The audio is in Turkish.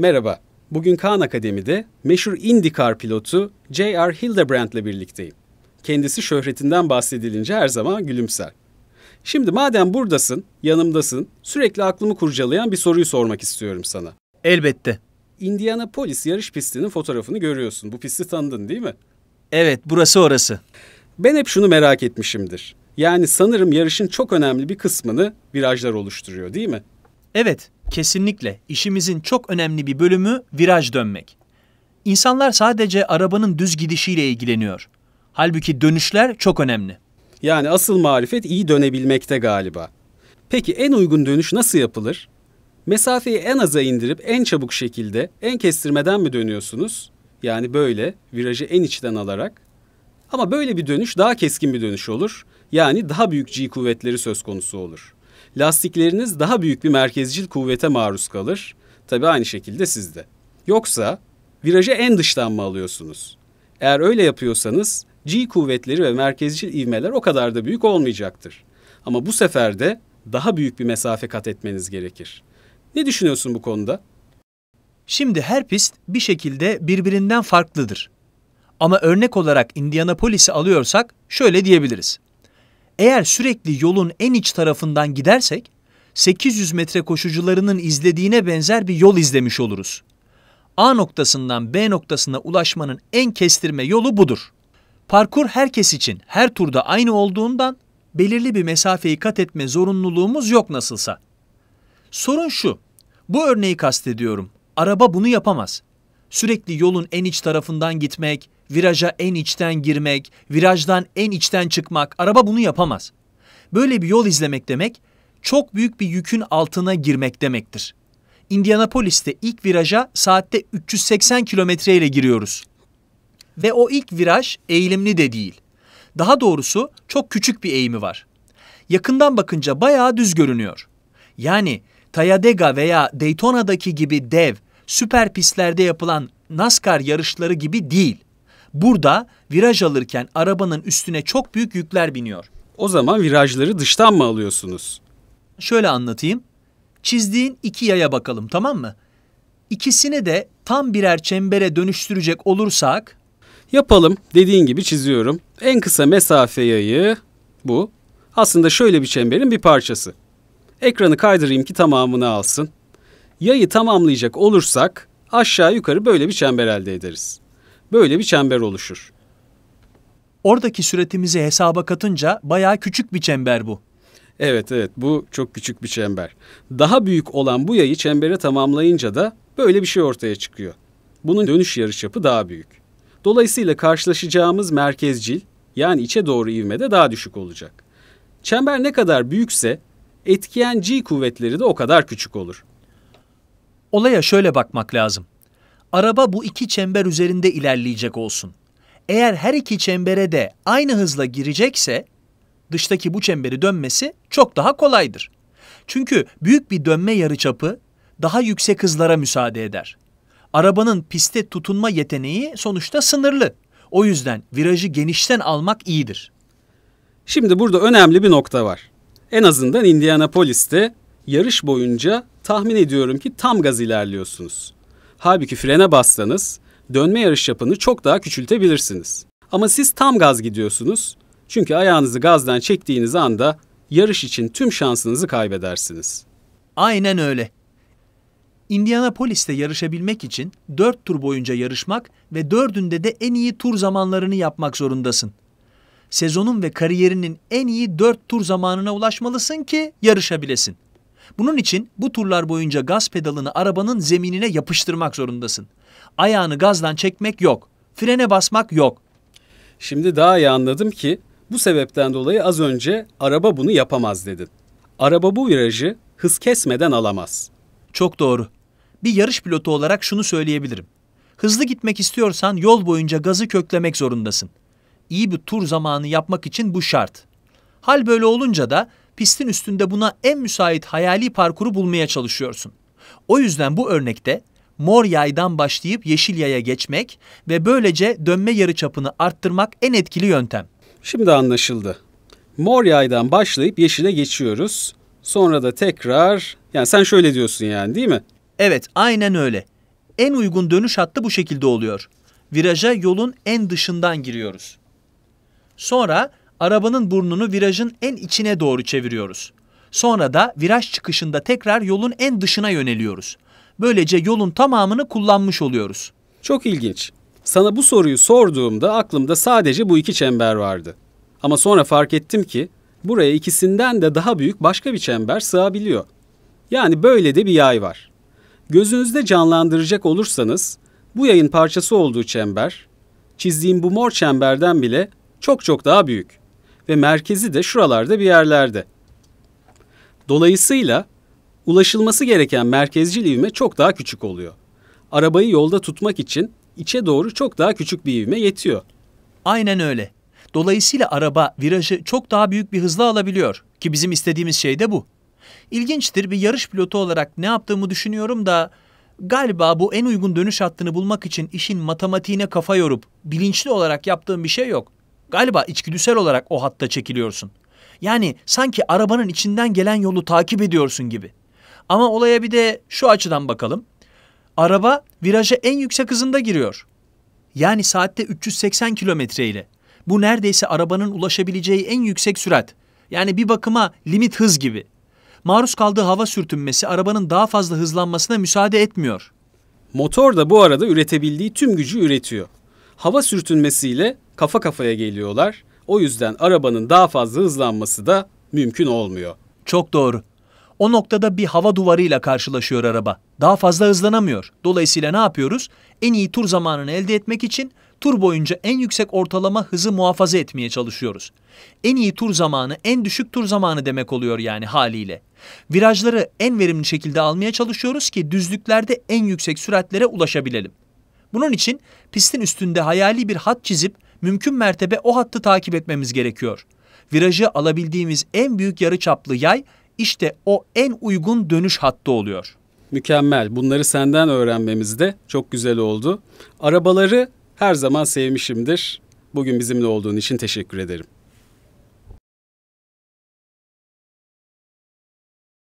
Merhaba, bugün Khan Akademi'de meşhur IndyCar pilotu J.R. Hildebrand'le birlikteyim. Kendisi şöhretinden bahsedilince her zaman gülümser. Şimdi madem buradasın, yanımdasın, sürekli aklımı kurcalayan bir soruyu sormak istiyorum sana. Elbette. Indianapolis yarış pistinin fotoğrafını görüyorsun. Bu pisti tanıdın değil mi? Evet, burası orası. Ben hep şunu merak etmişimdir. Yani sanırım yarışın çok önemli bir kısmını virajlar oluşturuyor değil mi? Evet, Kesinlikle işimizin çok önemli bir bölümü viraj dönmek. İnsanlar sadece arabanın düz gidişiyle ilgileniyor. Halbuki dönüşler çok önemli. Yani asıl marifet iyi dönebilmekte galiba. Peki en uygun dönüş nasıl yapılır? Mesafeyi en aza indirip en çabuk şekilde en kestirmeden mi dönüyorsunuz? Yani böyle virajı en içten alarak. Ama böyle bir dönüş daha keskin bir dönüş olur. Yani daha büyük G kuvvetleri söz konusu olur lastikleriniz daha büyük bir merkezcil kuvvete maruz kalır. Tabi aynı şekilde sizde. Yoksa virajı en dıştan mı alıyorsunuz? Eğer öyle yapıyorsanız G kuvvetleri ve merkezcil ivmeler o kadar da büyük olmayacaktır. Ama bu sefer de daha büyük bir mesafe kat etmeniz gerekir. Ne düşünüyorsun bu konuda? Şimdi her pist bir şekilde birbirinden farklıdır. Ama örnek olarak Indianapolis'i alıyorsak şöyle diyebiliriz. Eğer sürekli yolun en iç tarafından gidersek 800 metre koşucularının izlediğine benzer bir yol izlemiş oluruz. A noktasından B noktasına ulaşmanın en kestirme yolu budur. Parkur herkes için her turda aynı olduğundan belirli bir mesafeyi kat etme zorunluluğumuz yok nasılsa. Sorun şu, bu örneği kastediyorum. Araba bunu yapamaz. Sürekli yolun en iç tarafından gitmek, viraja en içten girmek, virajdan en içten çıkmak. Araba bunu yapamaz. Böyle bir yol izlemek demek çok büyük bir yükün altına girmek demektir. Indianapolis'te ilk viraja saatte 380 kilometre ile giriyoruz. Ve o ilk viraj eğilimli de değil. Daha doğrusu çok küçük bir eğimi var. Yakından bakınca bayağı düz görünüyor. Yani Tayadega veya Daytona'daki gibi dev, süper pistlerde yapılan NASCAR yarışları gibi değil. Burada viraj alırken arabanın üstüne çok büyük yükler biniyor. O zaman virajları dıştan mı alıyorsunuz? Şöyle anlatayım. Çizdiğin iki yaya bakalım tamam mı? İkisini de tam birer çembere dönüştürecek olursak... Yapalım. Dediğin gibi çiziyorum. En kısa mesafe yayı bu. Aslında şöyle bir çemberin bir parçası. Ekranı kaydırayım ki tamamını alsın. Yayı tamamlayacak olursak aşağı yukarı böyle bir çember elde ederiz. Böyle bir çember oluşur. Oradaki süretimizi hesaba katınca bayağı küçük bir çember bu. Evet evet bu çok küçük bir çember. Daha büyük olan bu yayı çembere tamamlayınca da böyle bir şey ortaya çıkıyor. Bunun dönüş yarıçapı daha büyük. Dolayısıyla karşılaşacağımız merkezcil yani içe doğru ivme de daha düşük olacak. Çember ne kadar büyükse etkiyen G kuvvetleri de o kadar küçük olur. Olaya şöyle bakmak lazım. Araba bu iki çember üzerinde ilerleyecek olsun. Eğer her iki çembere de aynı hızla girecekse dıştaki bu çemberi dönmesi çok daha kolaydır. Çünkü büyük bir dönme yarıçapı daha yüksek hızlara müsaade eder. Arabanın piste tutunma yeteneği sonuçta sınırlı. O yüzden virajı genişten almak iyidir. Şimdi burada önemli bir nokta var. En azından Indianapolis'te yarış boyunca tahmin ediyorum ki tam gaz ilerliyorsunuz. Halbuki frene bassanız dönme yarış çapını çok daha küçültebilirsiniz. Ama siz tam gaz gidiyorsunuz. Çünkü ayağınızı gazdan çektiğiniz anda yarış için tüm şansınızı kaybedersiniz. Aynen öyle. Indianapolis'te yarışabilmek için 4 tur boyunca yarışmak ve dördünde de en iyi tur zamanlarını yapmak zorundasın. Sezonun ve kariyerinin en iyi 4 tur zamanına ulaşmalısın ki yarışabilesin. Bunun için bu turlar boyunca gaz pedalını arabanın zeminine yapıştırmak zorundasın. Ayağını gazdan çekmek yok. Frene basmak yok. Şimdi daha iyi anladım ki bu sebepten dolayı az önce araba bunu yapamaz dedin. Araba bu virajı hız kesmeden alamaz. Çok doğru. Bir yarış pilotu olarak şunu söyleyebilirim. Hızlı gitmek istiyorsan yol boyunca gazı köklemek zorundasın. İyi bir tur zamanı yapmak için bu şart. Hal böyle olunca da pistin üstünde buna en müsait hayali parkuru bulmaya çalışıyorsun. O yüzden bu örnekte mor yaydan başlayıp yeşil yaya geçmek ve böylece dönme yarı çapını arttırmak en etkili yöntem. Şimdi anlaşıldı. Mor yaydan başlayıp yeşile geçiyoruz. Sonra da tekrar yani sen şöyle diyorsun yani değil mi? Evet aynen öyle. En uygun dönüş hattı bu şekilde oluyor. Viraja yolun en dışından giriyoruz. Sonra arabanın burnunu virajın en içine doğru çeviriyoruz. Sonra da viraj çıkışında tekrar yolun en dışına yöneliyoruz. Böylece yolun tamamını kullanmış oluyoruz. Çok ilginç. Sana bu soruyu sorduğumda aklımda sadece bu iki çember vardı. Ama sonra fark ettim ki buraya ikisinden de daha büyük başka bir çember sığabiliyor. Yani böyle de bir yay var. Gözünüzde canlandıracak olursanız bu yayın parçası olduğu çember, çizdiğim bu mor çemberden bile çok çok daha büyük ve merkezi de şuralarda bir yerlerde. Dolayısıyla ulaşılması gereken merkezcil ivme çok daha küçük oluyor. Arabayı yolda tutmak için içe doğru çok daha küçük bir ivme yetiyor. Aynen öyle. Dolayısıyla araba virajı çok daha büyük bir hızla alabiliyor ki bizim istediğimiz şey de bu. İlginçtir bir yarış pilotu olarak ne yaptığımı düşünüyorum da galiba bu en uygun dönüş hattını bulmak için işin matematiğine kafa yorup bilinçli olarak yaptığım bir şey yok. Galiba içgüdüsel olarak o hatta çekiliyorsun. Yani sanki arabanın içinden gelen yolu takip ediyorsun gibi. Ama olaya bir de şu açıdan bakalım. Araba viraja en yüksek hızında giriyor. Yani saatte 380 kilometre ile. Bu neredeyse arabanın ulaşabileceği en yüksek sürat. Yani bir bakıma limit hız gibi. Maruz kaldığı hava sürtünmesi arabanın daha fazla hızlanmasına müsaade etmiyor. Motor da bu arada üretebildiği tüm gücü üretiyor. Hava sürtünmesiyle kafa kafaya geliyorlar. O yüzden arabanın daha fazla hızlanması da mümkün olmuyor. Çok doğru. O noktada bir hava duvarıyla karşılaşıyor araba. Daha fazla hızlanamıyor. Dolayısıyla ne yapıyoruz? En iyi tur zamanını elde etmek için tur boyunca en yüksek ortalama hızı muhafaza etmeye çalışıyoruz. En iyi tur zamanı en düşük tur zamanı demek oluyor yani haliyle. Virajları en verimli şekilde almaya çalışıyoruz ki düzlüklerde en yüksek süratlere ulaşabilelim. Bunun için pistin üstünde hayali bir hat çizip mümkün mertebe o hattı takip etmemiz gerekiyor. Virajı alabildiğimiz en büyük yarı çaplı yay işte o en uygun dönüş hattı oluyor. Mükemmel. Bunları senden öğrenmemiz de çok güzel oldu. Arabaları her zaman sevmişimdir. Bugün bizimle olduğun için teşekkür ederim.